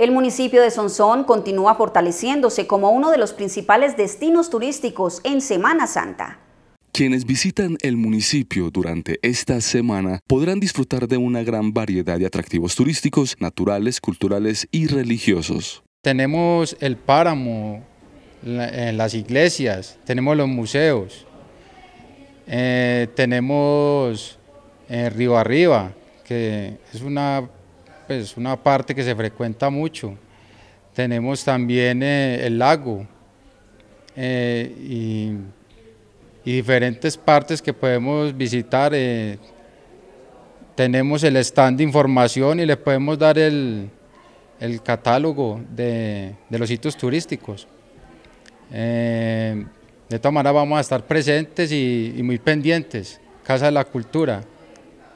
El municipio de Sonsón continúa fortaleciéndose como uno de los principales destinos turísticos en Semana Santa. Quienes visitan el municipio durante esta semana podrán disfrutar de una gran variedad de atractivos turísticos, naturales, culturales y religiosos. Tenemos el páramo, eh, las iglesias, tenemos los museos, eh, tenemos eh, Río Arriba, que es una pues, es una parte que se frecuenta mucho. Tenemos también eh, el lago eh, y, diferentes partes que podemos visitar. Eh, tenemos el stand de información y le podemos dar el, catálogo de, los sitios turísticos. de esta manera vamos a estar presentes y muy pendientes. Casa de la Cultura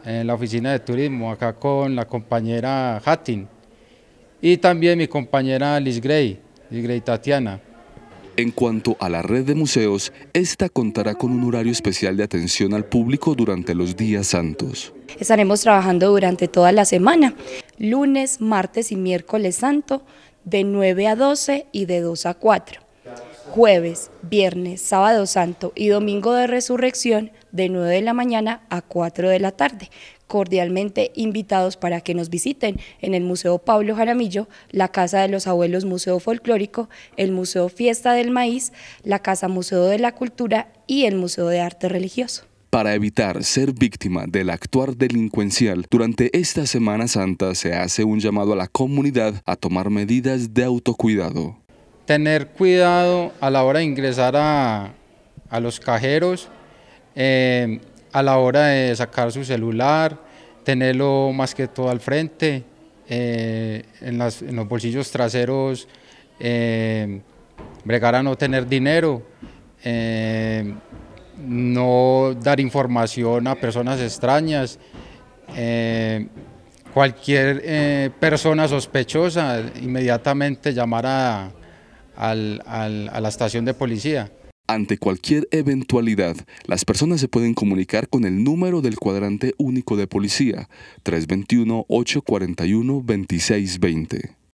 en la oficina de turismo, acá con la compañera Hattin y también mi compañera Liz Gray, Liz Gray Tatiana. En cuanto a la red de museos, esta contará con un horario especial de atención al público durante los días santos. Estaremos trabajando durante toda la semana, lunes, martes y miércoles santo, de 9 a 12 y de 2 a 4 jueves, viernes, sábado santo y domingo de resurrección de 9 de la mañana a 4 de la tarde. Cordialmente invitados para que nos visiten en el Museo Pablo Jaramillo, la Casa de los Abuelos Museo Folclórico, el Museo Fiesta del Maíz, la Casa Museo de la Cultura y el Museo de Arte Religioso. Para evitar ser víctima del actuar delincuencial, durante esta Semana Santa se hace un llamado a la comunidad a tomar medidas de autocuidado tener cuidado a la hora de ingresar a, los cajeros, eh, a la hora de sacar su celular, tenerlo más que todo al frente, eh, en, los bolsillos traseros, eh, bregar a no tener dinero, no dar información a personas extrañas cualquier persona sospechosa, inmediatamente llamar a, a la estación de policía. Ante cualquier eventualidad, las personas se pueden comunicar con el número del cuadrante único de policía, 321-841-2620.